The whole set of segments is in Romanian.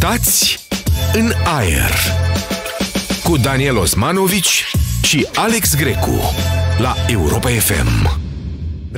Conectați în aer cu Daniel Osmanovici și Alex Grecu la Europa FM.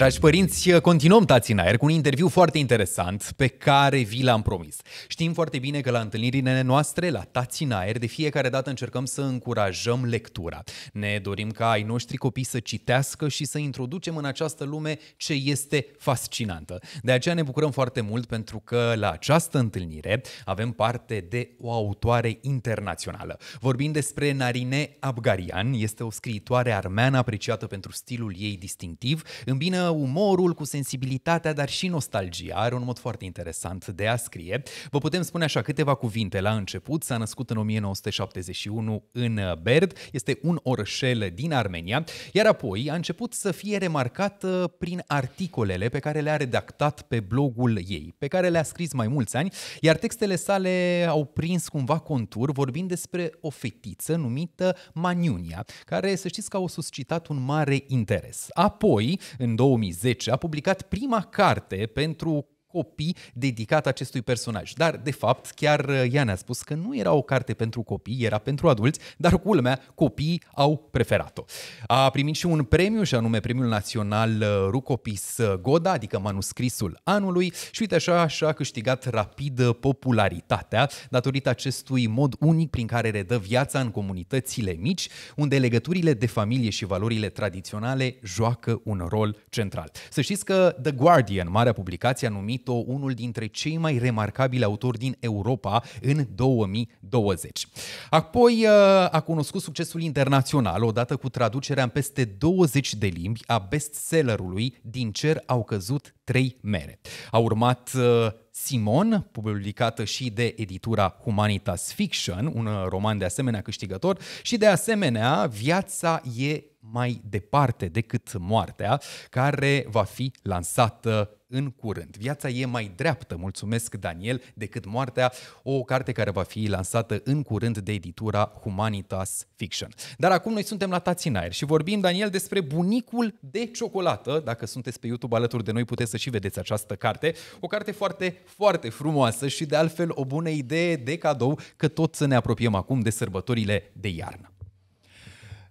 Dragi părinți, continuăm Tați în aer cu un interviu foarte interesant pe care vi l-am promis. Știm foarte bine că la întâlnirile noastre, la Tați în aer, de fiecare dată încercăm să încurajăm lectura. Ne dorim ca ai noștri copii să citească și să introducem în această lume ce este fascinantă. De aceea ne bucurăm foarte mult pentru că la această întâlnire avem parte de o autoare internațională. Vorbim despre Narine Abgarian, este o scriitoare armeană apreciată pentru stilul ei distinctiv. în bine umorul, cu sensibilitatea, dar și nostalgia. Are un mod foarte interesant de a scrie. Vă putem spune așa câteva cuvinte la început. S-a născut în 1971 în Berd, este un orășel din Armenia, iar apoi a început să fie remarcată uh, prin articolele pe care le-a redactat pe blogul ei, pe care le-a scris mai mulți ani, iar textele sale au prins cumva contur vorbind despre o fetiță numită Maniunia, care să știți că au suscitat un mare interes. Apoi, în 2000 2010 a publicat prima carte pentru copii dedicat acestui personaj. Dar, de fapt, chiar uh, ea ne-a spus că nu era o carte pentru copii, era pentru adulți, dar lumea, copiii au preferat-o. A primit și un premiu, și anume Premiul Național uh, Rucopis uh, Goda, adică manuscrisul anului, și uite așa și-a câștigat rapid popularitatea datorită acestui mod unic prin care redă viața în comunitățile mici, unde legăturile de familie și valorile tradiționale joacă un rol central. Să știți că The Guardian, marea publicație anumită numit-o unul dintre cei mai remarcabili autori din Europa în 2020. Apoi uh, a cunoscut succesul internațional odată cu traducerea în peste 20 de limbi a bestsellerului Din cer au căzut trei mere. A urmat uh, Simon, publicată și de editura Humanitas Fiction, un uh, roman de asemenea câștigător, și de asemenea Viața e mai departe decât moartea, care va fi lansată în curând. Viața e mai dreaptă, mulțumesc Daniel, decât moartea, o carte care va fi lansată în curând de editura Humanitas Fiction. Dar acum noi suntem la Tați în aer și vorbim, Daniel, despre bunicul de ciocolată. Dacă sunteți pe YouTube alături de noi, puteți să și vedeți această carte. O carte foarte, foarte frumoasă și de altfel o bună idee de cadou că tot să ne apropiem acum de sărbătorile de iarnă.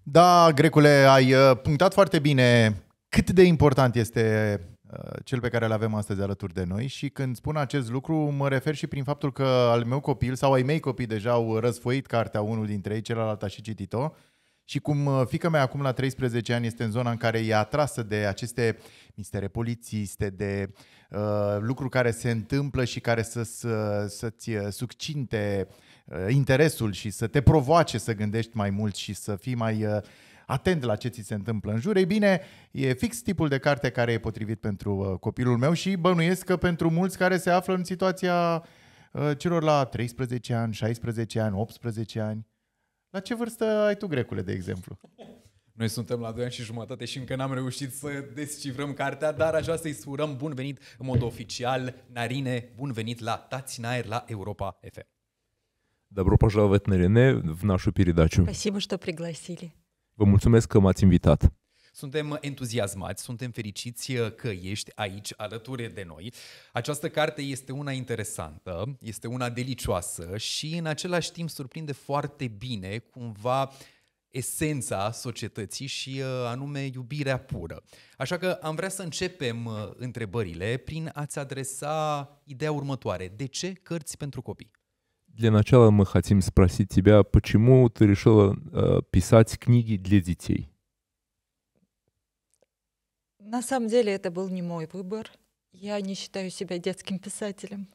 Da, Grecule, ai uh, punctat foarte bine cât de important este Uh, cel pe care îl avem astăzi alături de noi și când spun acest lucru mă refer și prin faptul că al meu copil sau ai mei copii deja au răsfoit cartea unul dintre ei, celălalt a și citit-o și cum uh, fica mea acum la 13 ani este în zona în care e atrasă de aceste mistere polițiste, de uh, lucruri care se întâmplă și care să, să, să-ți uh, succinte uh, interesul și să te provoace să gândești mai mult și să fii mai uh, atent la ce ți se întâmplă în jur. Ei bine, e fix tipul de carte care e potrivit pentru uh, copilul meu și bănuiesc că pentru mulți care se află în situația celor la 13 ani, 16 ani, 18 ani. La ce vârstă ai tu, Grecule, de exemplu? Noi suntem la 2 ani și jumătate și încă n-am reușit să descifrăm cartea, dar aș vrea să-i spurăm bun venit în mod oficial, Narine, bun venit la Tați în aer la Europa FM. Добро пожаловать, Нарине, в нашу передачу. Спасибо, что пригласили. Vă mulțumesc că m-ați invitat. Suntem entuziasmați, suntem fericiți uh, că ești aici alături de noi. Această carte este una interesantă, este una delicioasă și în același timp surprinde foarte bine cumva esența societății și uh, anume iubirea pură. Așa că am vrea să începem uh, întrebările prin a-ți adresa ideea următoare. De ce cărți pentru copii? для начала мы хотим спросить тебя, почему ты решила э, писать книги для детей? На самом деле это был не мой выбор. Я не считаю себя детским писателем.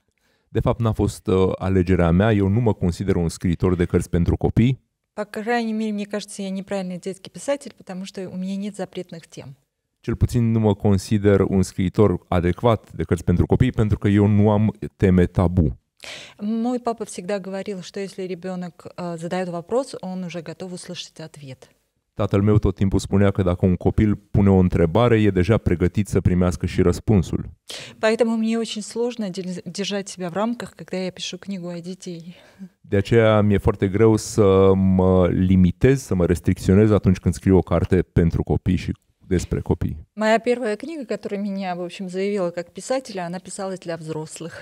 De fapt, n-a fost uh, alegerea mea. Eu nu mă consider un scriitor de cărți pentru copii. По крайней мере, мне кажется, я неправильный детский писатель, потому что у меня нет запретных тем. Cel puțin nu mă consider un scriitor adecvat de cărți pentru copii, pentru că eu nu am teme tabu. Мой папа всегда говорил, что если ребенок задает вопрос, он уже готов услышать ответ. Tatăl meu tot timpul spunea că dacă un copil pune o întrebare, e deja pregătit să primească și răspunsul. Поэтому мне очень сложно держать себя в рамках, когда я пишу книгу о детей. De aceea mi-e foarte greu să mă limitez, să mă restricționez atunci când scriu o carte pentru copii și despre copii. Моя первая книга, которая меня, в общем, заявила как писателя, она писалась для взрослых.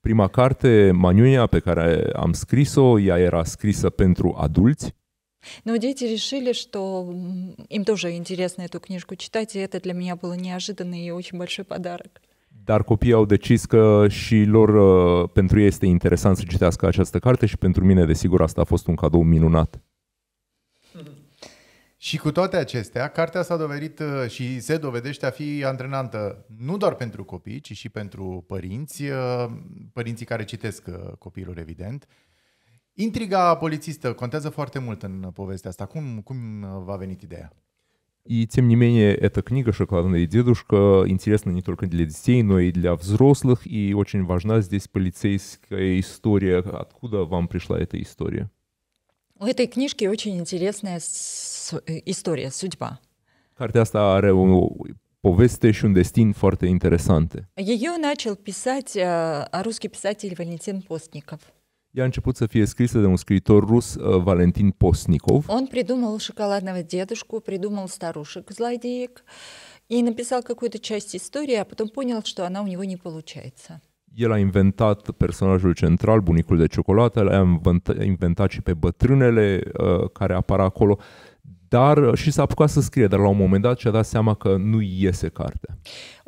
Prima carte, Maniuia, pe care am scris-o, ea era scrisă pentru adulți, Но дети решили, что им тоже интересно эту книжку читать, и это для меня было неожиданный и очень большой подарок. Dar copiii au decis că și lor, ă, pentru ei este interesant să citească această carte și pentru mine, desigur, asta a fost un cadou minunat. Și cu toate acestea, cartea s-a dovedit uh, și se dovedește a fi antrenantă nu doar pentru copii, ci și pentru părinți, uh, părinții care citesc uh, copilul, evident. Intriga polițistă contează foarte mult în povestea asta. Cum, cum v-a venit ideea? И тем не менее, эта книга «Шоколадная и дедушка» интересна не только для детей, но и для взрослых, и очень важна здесь полицейская история. Откуда вам пришла эта история? У этой книжки очень интересная э, история, судьба. Cartea asta are o повесте и un destin Ее начал писать э, русский писатель Валентин Постников. Я a început să fie scrisă de un scriitor э, Он придумал шоколадного дедушку, придумал старушек злодеек и написал какую-то часть истории, а потом понял, что она у него не получается. el a inventat personajul central, bunicul de ciocolată, l-a inventat, și pe bătrânele uh, care apar acolo, dar uh, și s-a apucat să scrie, dar la un moment dat și-a dat seama că nu iese cartea.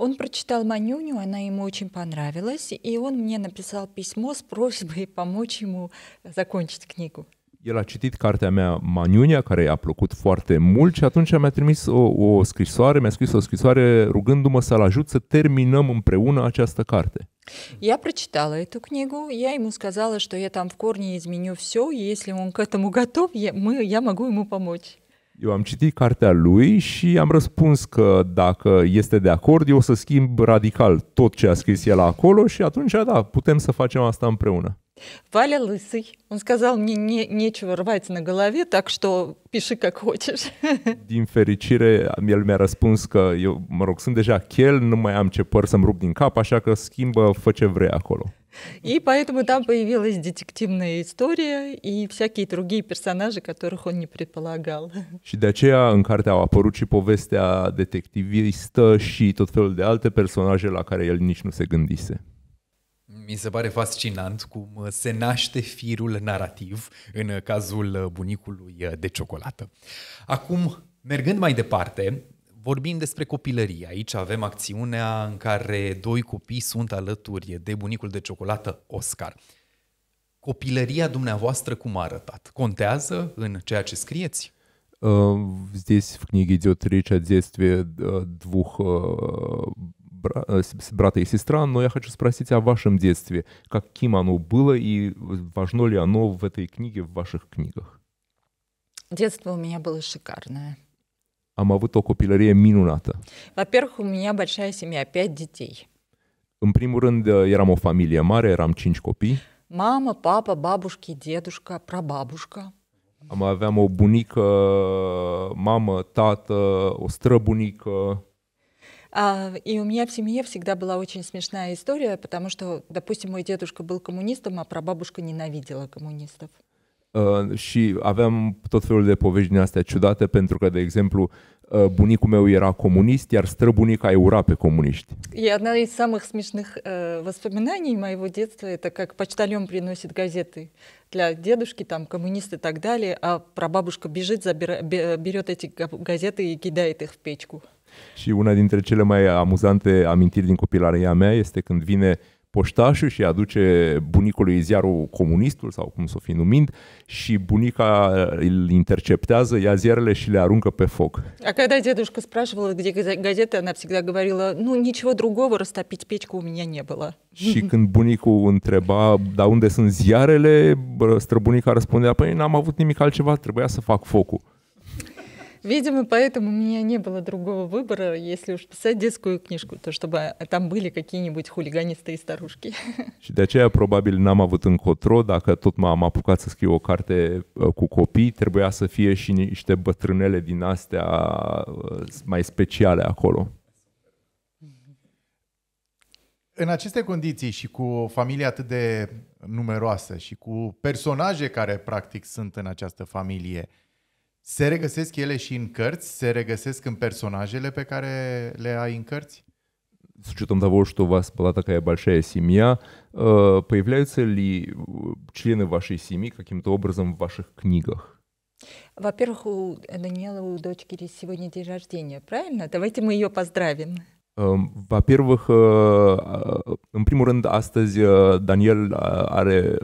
Он прочитал Манюню, она ему очень понравилась, и он мне написал письмо с просьбой помочь ему закончить книгу. El a citit cartea mea Maniunia, care i-a plăcut foarte mult și atunci mi-a trimis o, o scrisoare, mi-a scris o scrisoare rugându-mă să-l ajut să terminăm împreună această carte. Я прочитала эту книгу, я ему сказала, что я там в корне изменю все, и если он к этому готов, я, мы, я могу ему помочь. Eu am citit cartea lui și am răspuns că dacă este de acord, eu o să schimb radical tot ce a scris el acolo și atunci, da, putem să facem asta împreună. Валя лысый. Он сказал, мне не, нечего рвать на голове, так что пиши как хочешь. Din fericire, el mi-a răspuns că eu, mă rog, sunt deja chel, nu mai am ce păr să-mi rup din cap, așa că schimbă, fă ce vrei acolo. И поэтому там появилась детективная история и всякие другие персонажи, которых он не предполагал. Și de aceea în carte au apărut și povestea detectivistă și tot felul de alte personaje la care el nici nu se gândise mi se pare fascinant cum uh, se naște firul narrativ în uh, cazul uh, bunicului de ciocolată. Acum, mergând mai departe, vorbim despre copilărie. Aici avem acțiunea în care doi copii sunt alături de bunicul de ciocolată Oscar. Copilăria dumneavoastră cum a arătat? Contează în ceea ce scrieți? Здесь в книге идет речь о детстве э, двух э, бра... Э, брата и сестра, но я хочу спросить о вашем детстве. Каким оно было и важно ли оно в этой книге, в ваших книгах? Детство у меня было шикарное. Am avut o copilărie minunată. Во-первых, у меня большая семья, пять детей. În primul rând, eram o familie mare, eram cinci Мама, папа, бабушки, дедушка, прабабушка. Am aveam o bunică, mamă, tată, o străbunică. А, и у меня в семье всегда была очень смешная история, потому что, допустим, мой дедушка был коммунистом, а прабабушка ненавидела коммунистов. Uh, și aveam tot felul de povești din astea ciudate, pentru că, de exemplu, uh, bunicul meu era comunist, iar străbunica îi ura pe comuniști. И одна из самых смешных uh, воспоминаний моего детства это как почтальон приносит газеты для дедушки, там коммунист и так далее, а прабабушка бежит, забира, берет эти газеты и кидает их в печку. Și una dintre cele mai amuzante amintiri din copilăria mea este când vine poștașul și aduce bunicului ziarul comunistul sau cum să o fi numind și bunica îl interceptează, ia ziarele și le aruncă pe foc. i-a когда дедушка a где газета, она всегда говорила, ну ничего другого, растопить печку cu mine nu было. Și când bunicul întreba, da unde sunt ziarele, străbunica răspundea, păi n-am avut nimic altceva, trebuia să fac focul. Видимо, поэтому у меня не было другого выбора, если уж писать детскую книжку, то чтобы там были какие-нибудь хулиганистые старушки. Și de aceea probabil n-am avut încotro, dacă tot m-am apucat să scriu o carte uh, cu copii, trebuia să fie și niște bătrânele din astea uh, mai speciale acolo. În aceste condiții și cu o familie atât de numeroasă și cu personaje care practic sunt în această familie, uh, se regăsesc ele și în cărți? Se regăsesc în personajele pe care le ai în cărți? С учетом того, что у вас была такая большая семья, появляются ли члены вашей семьи каким-то образом в ваших книгах? Во-первых, у Даниэла, у дочки сегодня день рождения, правильно? Давайте мы ее поздравим. Во-первых, în primul rând, astăzi Daniel are,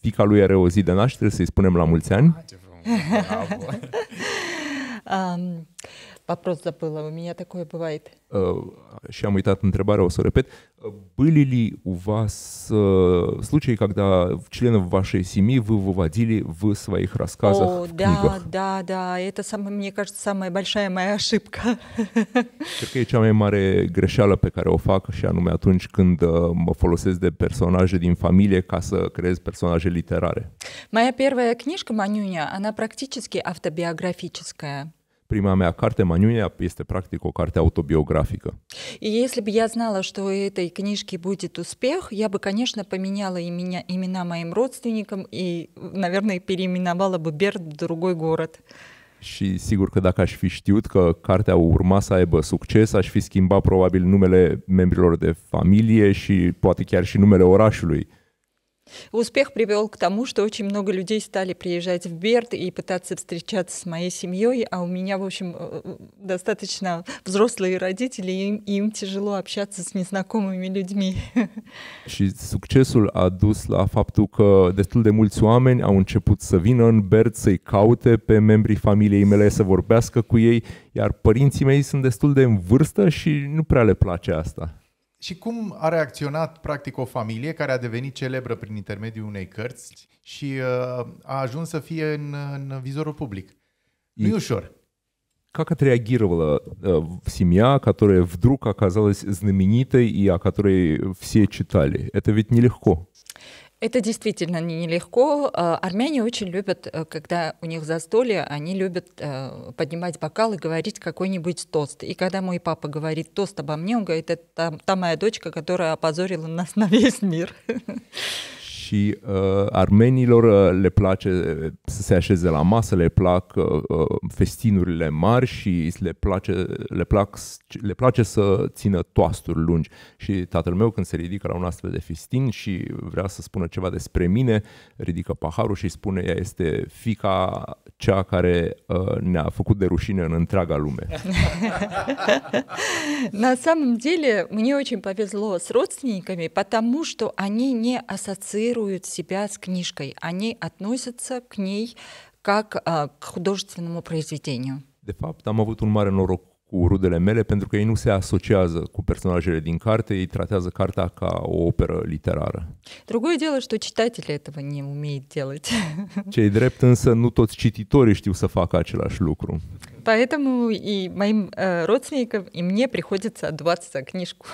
fica lui are o zi de naștere, să-i spunem la mulți ani. Ce um, вопрос забыла, у меня такое бывает. Э, Щам и Татан Трабарова, Сурепет. Были ли у вас э, случаи, когда членов вашей семьи вы выводили в своих рассказах, О, в да, книгах? Да, да, это, самое, мне кажется, самая большая моя ошибка. Cred că e cea mai mare greșeală pe care o fac și anume atunci când э, mă folosesc de personaje Моя первая книжка «Манюня», она практически автобиографическая. prima mea carte, Maniunea, este practic o carte autobiografică. если бы я знала, что у этой книжки будет успех, я бы, конечно, поменяла имена, имена моим родственникам и, наверное, переименовала бы Берд в другой город. Și sigur că dacă aș fi știut că cartea urma să aibă succes, aș fi schimbat probabil numele membrilor de familie și poate chiar și numele orașului. Успех привел к тому, что очень много людей стали приезжать в Берт и пытаться встречаться с моей семьей, а у меня, в общем, э, э, достаточно взрослые родители, и им, тяжело общаться с незнакомыми людьми. Și succesul a dus la faptul că destul de mulți oameni au început să vină în Bert să-i caute pe membrii familiei mele, să vorbească cu ei, iar părinții mei sunt destul de în vârstă și nu prea le place asta. Și cum a reacționat practic o familie care a devenit celebră prin intermediul unei cărți și uh, a ajuns să fie în, în vizorul public? И... Ну и шор. Как отреагировала э, семья, которая вдруг оказалась знаменитой и о которой все читали? Это ведь нелегко. Это действительно нелегко. А, армяне очень любят, э, когда у них застолье, они любят э, поднимать бокал и говорить какой-нибудь тост. И когда мой папа говорит тост обо мне, он говорит, это та, та моя дочка, которая опозорила нас на весь мир. și uh, armenilor uh, le place uh, să se așeze la masă, le plac uh, uh, festinurile mari și le, place, le, plac, le place să țină toasturi lungi. Și tatăl meu când se ridică la un astfel de festin și vrea să spună ceva despre mine, ridică paharul și spune ea este fica cea care uh, ne-a făcut de rușine în întreaga lume. На самом деле, мне очень повезло с родственниками, потому что они не ассоциируют ассоциируют себя с книжкой, они относятся к ней как а, к художественному произведению. De fapt, am avut un mare noroc cu rudele mele pentru că ei nu se asociază cu personajele din carte, ei tratează cartea ca o operă literară. Другое дело, что читатели этого не умеют делать. Cei drept însă nu toți cititorii știu să facă același lucru. Поэтому и моим э, родственникам и мне приходится отдуваться за книжку.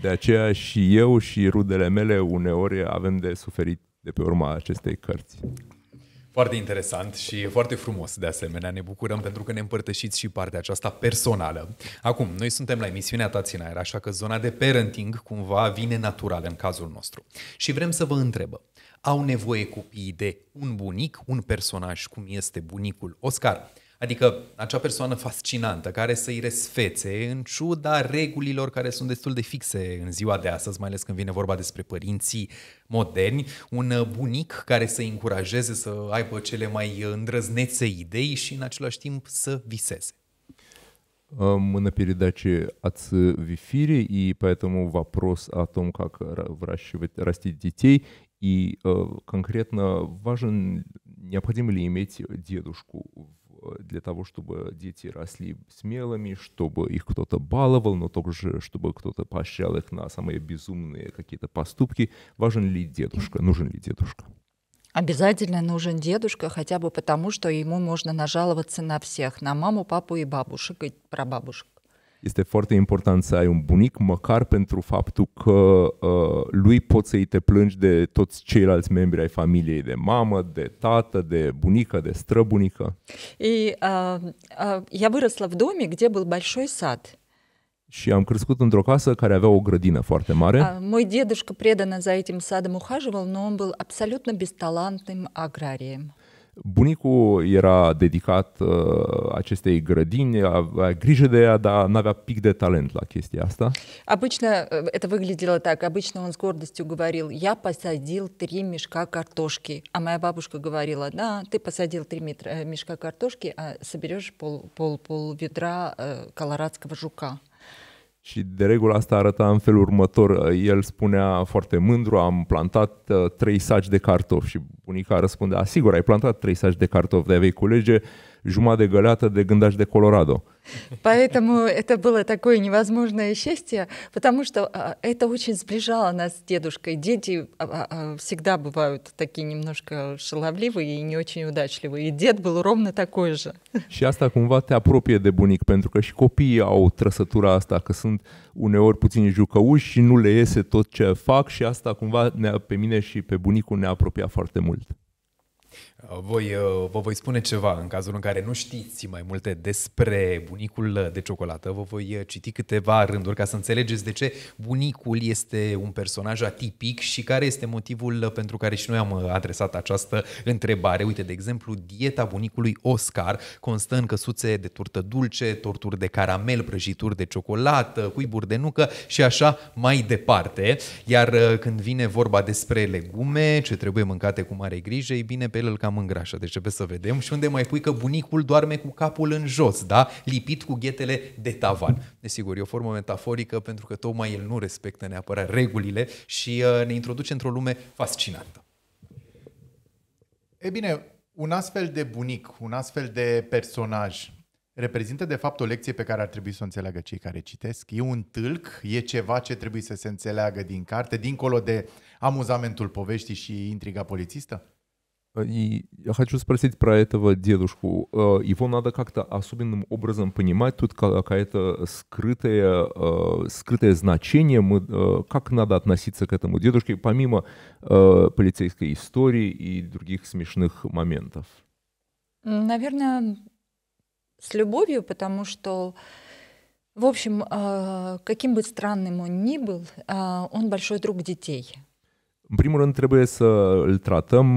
De aceea și eu și rudele mele uneori avem de suferit de pe urma acestei cărți. Foarte interesant și foarte frumos de asemenea. Ne bucurăm pentru că ne împărtășiți și partea aceasta personală. Acum, noi suntem la emisiunea ta în aer, așa că zona de parenting cumva vine natural în cazul nostru. Și vrem să vă întrebăm, au nevoie copiii de un bunic, un personaj cum este bunicul Oscar? Adică acea persoană fascinantă care să-i resfețe în ciuda regulilor care sunt destul de fixe în ziua de astăzi, mai ales când vine vorba despre părinții moderni, un uh, bunic care să-i încurajeze să aibă cele mai uh, îndrăznețe idei și în același timp să viseze. Мы на передаче от в эфире», и поэтому вопрос о том, как выращивать, растить детей, и конкретно важен, необходимо ли иметь дедушку Э, для того, чтобы дети росли смелыми, чтобы их кто-то баловал, но также, чтобы кто-то поощрял их на самые безумные какие-то поступки. Важен ли дедушка? Нужен ли дедушка? Обязательно нужен дедушка, хотя бы потому, что ему можно нажаловаться на всех, на маму, папу и бабушек, и бабушек. este foarte important să ai un bunic, măcar pentru faptul că uh, lui poți să-i te plângi de toți ceilalți membri ai familiei, de mamă, de tată, de bunică, de străbunică. I, uh, uh, я выросла в доме, где был большой sat. Și am crescut într-o casă care avea o grădină foarte mare. Мой дедушка преданно за этим садом ухаживал, но absolut был абсолютно бесталантным Uh, Bunicul era dedicat uh, acestei grădini, avea грижи de ea, dar n-avea pic de talent la chestia asta. Обычно э, это выглядело так. Обычно он с гордостью говорил, я посадил три мешка картошки. А моя бабушка говорила, да, ты посадил три э, мешка картошки, а соберешь пол, пол, пол ведра э, колорадского жука. Și de regulă asta arăta în felul următor. El spunea foarte mândru, am plantat uh, trei saci de cartofi și bunica răspundea, sigur, ai plantat trei saci de cartofi, de vei culege жумады галята де гандаш де Колорадо. Поэтому это было такое невозможное счастье, потому что это очень сближало нас с дедушкой. Дети всегда бывают такие немножко шаловливые и не очень удачливые. И дед был ровно такой же. Și asta cumva te apropie de bunic, pentru că și copiii au trăsătura asta, că sunt uneori puțini jucăuși și nu le iese tot ce fac și asta cumva ne, pe mine și pe bunicul ne apropia foarte mult. Voi, uh, vă voi spune ceva în cazul în care nu știți mai multe despre bunicul de ciocolată. Vă voi uh, citi câteva rânduri ca să înțelegeți de ce bunicul este un personaj atipic și care este motivul pentru care și noi am uh, adresat această întrebare. Uite, de exemplu, dieta bunicului Oscar constă în căsuțe de turtă dulce, torturi de caramel, prăjituri de ciocolată, cuiburi de nucă și așa mai departe. Iar când vine vorba despre legume, ce trebuie mâncate cu mare grijă, ei bine, pe el îl cam îngrașă, deci trebuie să vedem. Și unde mai pui că bunicul doarme cu capul în jos, da? Lipit cu ghetele de tavan. Desigur, e o formă metaforică pentru că tocmai el nu respectă neapărat regulile și uh, ne introduce într-o lume fascinantă. E bine, un astfel de bunic, un astfel de personaj reprezintă de fapt o lecție pe care ar trebui să o înțeleagă cei care citesc. E un tâlc, e ceva ce trebuie să se înțeleagă din carte, dincolo de amuzamentul poveștii și intriga polițistă? А, и я хочу спросить про этого дедушку. А, его надо как-то особенным образом понимать. Тут какое-то скрытое, а, скрытое значение. Мы, как надо относиться к этому дедушке, помимо полицейской истории и других смешных моментов? Наверное, с любовью, потому что, в общем, каким бы странным он ни был, он большой друг детей. În primul rând trebuie să îl tratăm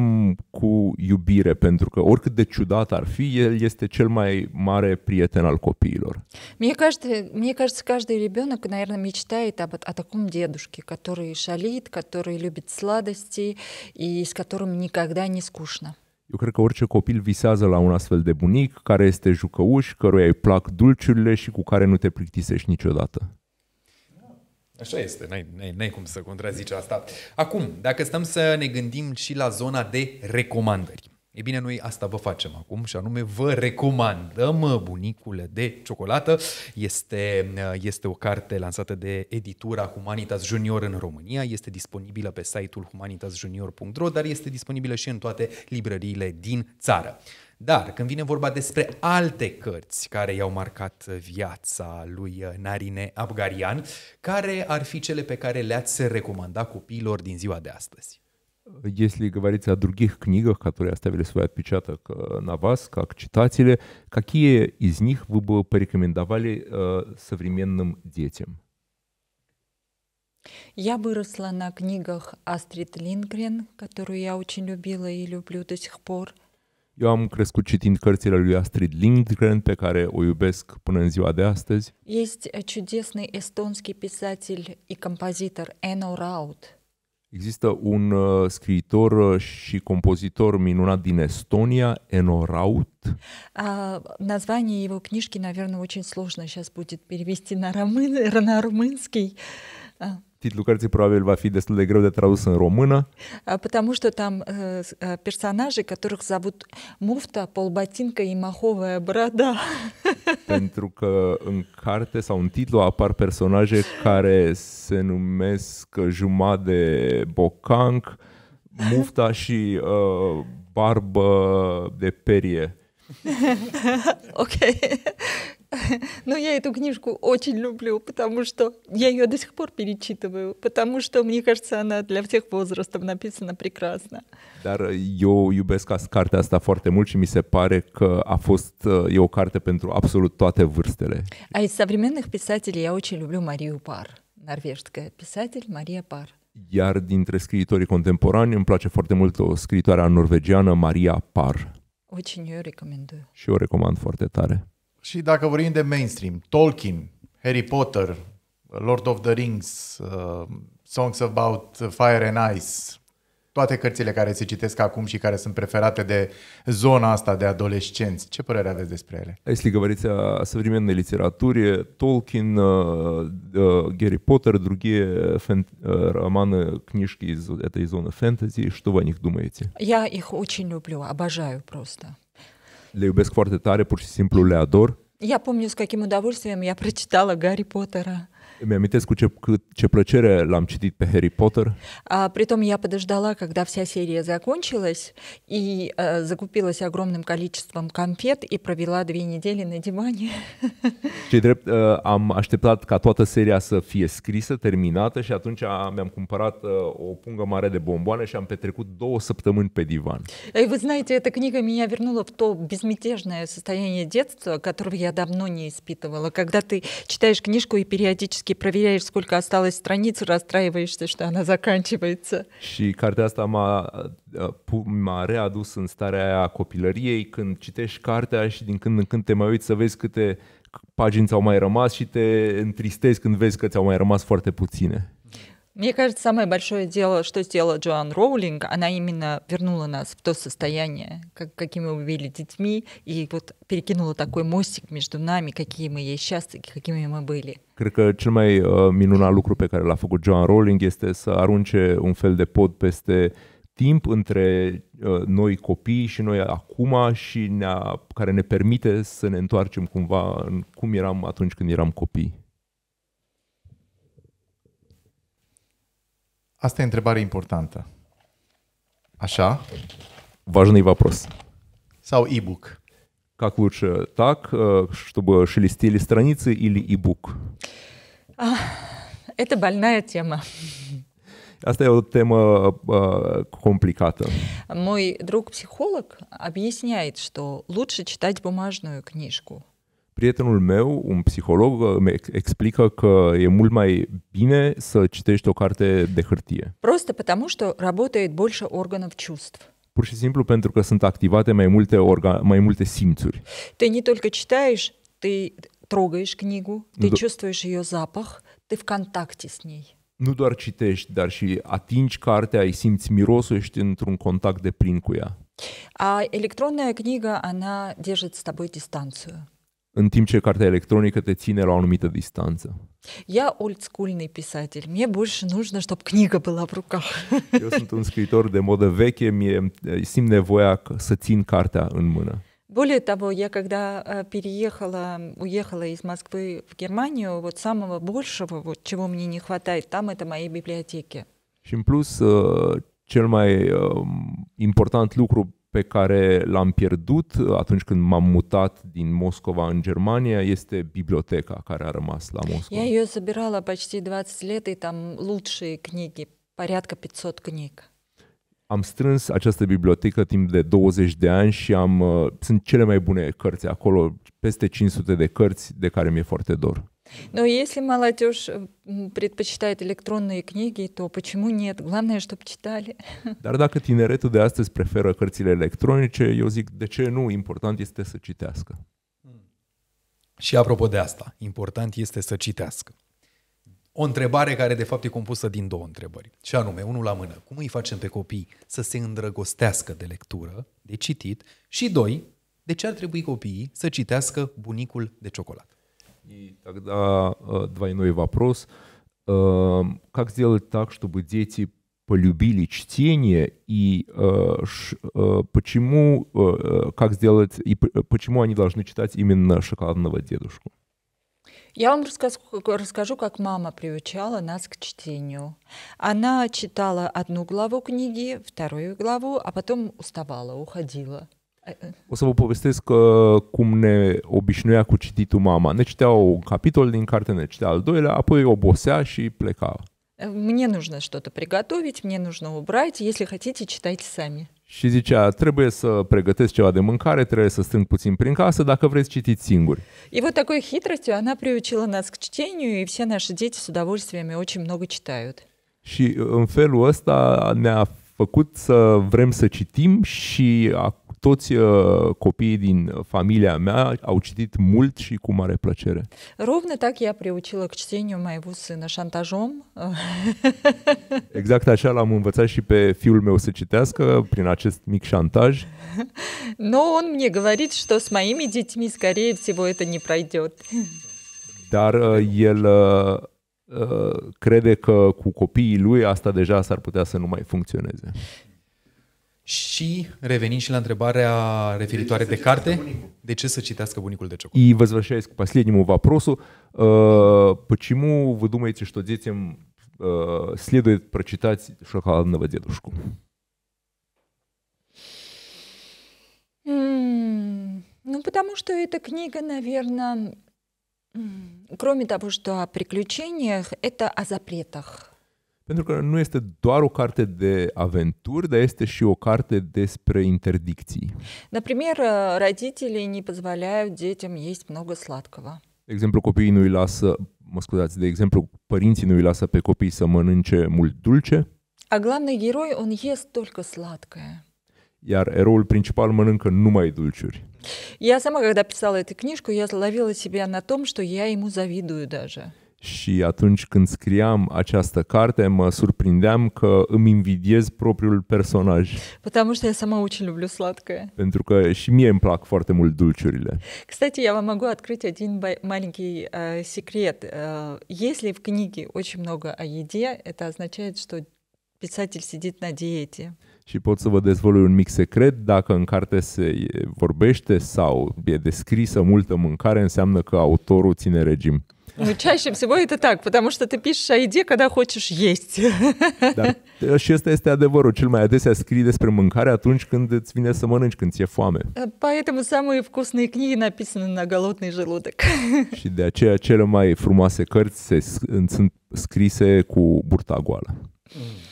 cu iubire, pentru că oricât de ciudat ar fi, el este cel mai mare prieten al copiilor. Мне кажется, мне кажется, каждый ребенок, наверное, мечтает об, о таком дедушке, который шалит, который любит сладости и с которым никогда не скучно. Eu cred că orice copil visează la un astfel de bunic care este jucăuș, căruia îi plac dulciurile și cu care nu te plictisești niciodată. Așa este, n-ai, n-ai, n-ai cum să contrazici asta. Acum, dacă stăm să ne gândim și la zona de recomandări. E bine, noi asta vă facem acum și anume vă recomandăm Bunicule de ciocolată. Este, este o carte lansată de editura Humanitas Junior în România. Este disponibilă pe site-ul humanitasjunior.ro, dar este disponibilă și în toate librăriile din țară. Dar când vine vorba despre alte cărți care i-au marcat viața lui Narine Abgarian, care ar fi cele pe care le-ați recomanda copiilor din ziua de astăzi? Если говорить о других книгах, которые оставили свой отпечаток на вас, как читатели, какие из них вы бы порекомендовали современным детям? Я выросла на книгах Астрид Лингрен, которую я очень любила и люблю до сих пор – eu am crescut citind cărțile lui Astrid Lindgren, pe care o iubesc până în ziua de astăzi. Este ciudesnă estonski писатель și compozitor Eno Raud. Există un uh, scriitor uh, și compozitor minunat din Estonia, Eno Raut. Uh, название его книжки, наверное, очень сложно сейчас будет перевести на, румын, на румынский. Uh, da. Titlul cărții probabil va fi destul de greu de tradus în română. Потому что там э, э, персонажи, которых зовут муфта, полботинка и маховая борода. Pentru că în carte sau în titlu apar personaje care se numesc jumătate de bocanc, mufta și uh, barbă de perie. ok. Но я эту книжку очень люблю, потому что я ее до сих пор перечитываю, потому что, мне кажется, она для всех возрастов написана прекрасно. Dar eu iubesc cartea asta foarte mult și mi se pare că a fost, e o carte pentru absolut toate vârstele. А из современных писателей я очень люблю Марию Пар, норвежская писатель Мария Пар. Iar dintre scriitorii contemporani îmi place foarte mult o scriitoare norvegiană, Maria Par. Очень ее рекомендую. Și o recomand foarte tare. Și dacă vorbim de mainstream, Tolkien, Harry Potter, Lord of the Rings, uh, Songs About Fire and Ice, toate cărțile care se citesc acum și care sunt preferate de zona asta de adolescenți. Ce părere aveți despre ele? Если говорить о современной литературе, uh, Harry Potter, другие романы, книжки из этой зоны фэнтези, что вы о них думаете? Я их очень люблю, обожаю просто le iubesc foarte tare, pur și simplu le ador. Я помню, с каким удовольствием я прочитала Гарри Поттера. Îmi amintesc cu ce, cu ce плачере лам читит по Harry Potter. А, притом я подождала, когда вся серия закончилась, и а, закупилась огромным количеством конфет и провела две недели на диване. Ce drept, am așteptat ca toată seria să fie scrisă, terminată și atunci mi-am cumpărat o pungă mare de bomboane și am petrecut două сăptămâni pe divan. И вы знаете, эта книга меня вернула в то безмятежное состояние детства, которого я давно не испытывала, когда ты читаешь книжку и периодически периодически проверяешь, сколько осталось страниц, расстраиваешься, что она заканчивается. Și cartea asta m-a, э, m-a readus în starea aia copilăriei, când citești cartea și din când în când te mai uiți să vezi câte pagini ți-au mai rămas și te întristezi când vezi că ți-au mai rămas foarte puține. Мне кажется, самое большое дело, что сделала Джоан Роулинг, она именно вернула нас в то состояние, как, каким мы были детьми, и вот перекинула такой мостик между нами, какие мы есть сейчас, какими мы были. Cred că cel mai minunat lucru pe care l-a făcut Joan Rowling este să arunce un fel de pod peste timp între noi copii și noi acum și ne care ne permite să ne întoarcem cumva în cum eram atunci când eram copii. Asta e întrebare importantă. Așa? Важный вопрос. Sau e-book? Как лучше, так, э, чтобы шелестели страницы или e-book? А, это больная тема. Asta e o темă Мой друг-психолог объясняет, что лучше читать бумажную книжку – prietenul meu, un psiholog, îmi explică că e mult mai bine să citești o carte de hârtie. Просто потому, что работает больше органов чувств. Pur și simplu pentru că sunt activate mai multe, orga, mai multe simțuri. Te Ты не только читаешь, ты трогаешь книгу, ты чувствуешь ее запах, te в контакте с ней. Nu doar citești, dar și atingi cartea, îi simți mirosul, ești într-un contact de plin cu ea. A electronă книга, она держит с тобой дистанцию în timp ce cartea electronică te ține la o anumită distanță. Я олдскульный писатель. Мне больше нужно, чтобы книга была в руках. Я sunt un scriitor de modă veche, mie simt nevoia să țin cartea în mână. Более того, я когда переехала, уехала из Москвы в Германию, вот самого большего, вот чего мне не хватает там, это мои библиотеки. Și în plus, cel mai important lucru pe care l-am pierdut atunci când m-am mutat din Moscova în Germania este biblioteca care a rămas la Moscova. Я ее la почти 20 de лет, и там лучшие книги, порядка 500 книг. Am strâns această bibliotecă timp de 20 de ani și am, ă, sunt cele mai bune cărți acolo, peste 500 de cărți de care mi-e foarte dor. Но если молодежь э, предпочитает электронные книги, то почему нет? Главное, чтобы читали. Dar dacă tineretul de astăzi preferă cărțile electronice, eu zic, de ce nu? Important este să citească. Hmm. Și apropo de asta, important este să citească. O întrebare care de fapt e compusă din două întrebări. Și anume, unul la mână, cum îi facem pe copii să se îndrăgostească de lectură, de citit? Și doi, de ce ar trebui copiii să citească bunicul de ciocolată? И тогда э, двойной вопрос, э, как сделать так, чтобы дети полюбили чтение и э, ш, э, почему, э, э как сделать, и э, почему они должны читать именно «Шоколадного дедушку»? Я вам расскажу, расскажу, как мама приучала нас к чтению. Она читала одну главу книги, вторую главу, а потом уставала, уходила. O să vă povestesc uh, cum ne obișnuia cu cititul mama. Ne citea un capitol din carte, ne citea al doilea, apoi obosea și pleca. Мне нужно что-то приготовить, мне нужно убрать. Если хотите, читайте сами. Și zicea, trebuie să pregătesc ceva de mâncare, trebuie să strâng puțin prin casă, dacă vreți citiți singuri. И вот такой хитростью она приучила нас к чтению, и все наши дети с удовольствием и очень много читают. Și э, în felul ăsta ne-a făcut să vrem să citim și acum toți uh, copiii din familia mea au citit mult și cu mare plăcere. Ровно так я приучила к чтению моего сына шантажом. Exact așa l-am învățat și pe fiul meu să citească prin acest mic șantaj. Но он мне говорит, что с моими детьми, скорее всего, это не пройдет. Dar uh, el uh, uh, crede că cu copiii lui asta deja s-ar putea să nu mai funcționeze. Și revenim și la întrebarea referitoare de, de carte. De ce să citească bunicul de ciocolată? И возвращаясь к последнему вопросу, э, почему вы думаете, что детям э, следует прочитать шоколадного дедушку? ну, потому что эта книга, наверное, кроме того, что о приключениях, это о запретах pentru că nu este doar o carte de aventuri, dar este și o carte despre interdicții. De Например, э, родители не позволяют детям есть много сладкого. De exemplu, copiii nu îi lasă, mă scuzați, de exemplu, părinții nu îi lasă pe copii să mănânce mult dulce. A главный герой, он ест только сладкое. Iar eroul principal mănâncă numai dulciuri. Я сама, когда писала эту книжку, я ловила себя на том, что я ему завидую даже. Și atunci când scriam această carte, mă surprindeam că îmi invidiez propriul personaj. Puteam să să mă uci люблю сладкое. Pentru că și mie îmi plac foarte mult dulciurile. Кстати, я вам могу открыть один маленький секрет. если в книге очень много о еде, это означает, что Писатель сидит на диете. Și pot să vă dezvolui un mic secret, dacă în carte se vorbește sau e descrisă multă mâncare, înseamnă că autorul ține regim. Ну, чаще всего это так, потому что ты пишешь о еде, когда хочешь есть. Dar, ă, și asta este adevărul. Cel mai adesea scrii despre mâncare atunci când îți vine să mănânci, când ți-e foame. Поэтому самые вкусные книги написаны на голодный желудок. Și de aceea cele mai frumoase cărți se, sunt scrise cu burta goală. Mm.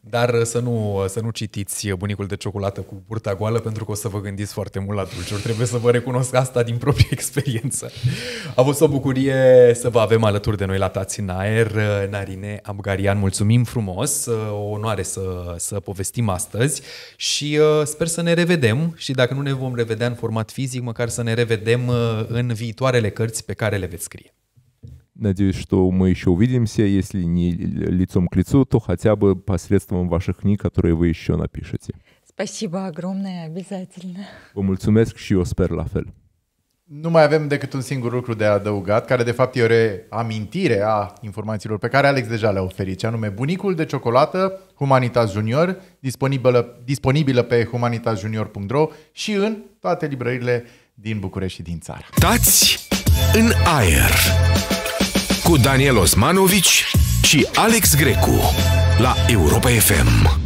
Dar uh, să nu, uh, să nu citiți bunicul de ciocolată cu burta goală pentru că o să vă gândiți foarte mult la dulciuri. Trebuie să vă recunosc asta din proprie experiență. A fost o bucurie să vă avem alături de noi la Tați în Aer. Uh, Narine Abgarian, mulțumim frumos. O onoare să, să povestim astăzi și sper să ne revedem și dacă nu ne vom revedea în format fizic, măcar să ne revedem în viitoarele cărți pe care le veți scrie. Надеюсь, что мы еще увидимся, если не лицом к лицу, то хотя бы посредством ваших книг, которые вы еще напишете. Спасибо огромное, обязательно. Vă mulțumesc și eu sper la fel. Nu mai avem decât un singur lucru de adăugat, care de fapt e o reamintire a informațiilor pe care Alex deja le-a oferit, ce anume Bunicul de ciocolată, Humanitas Junior, disponibilă, disponibilă pe humanitasjunior.ro și în toate librările din București și din țară. Tați în aer! cu Daniel Osmanovici și Alex Grecu la Europa FM.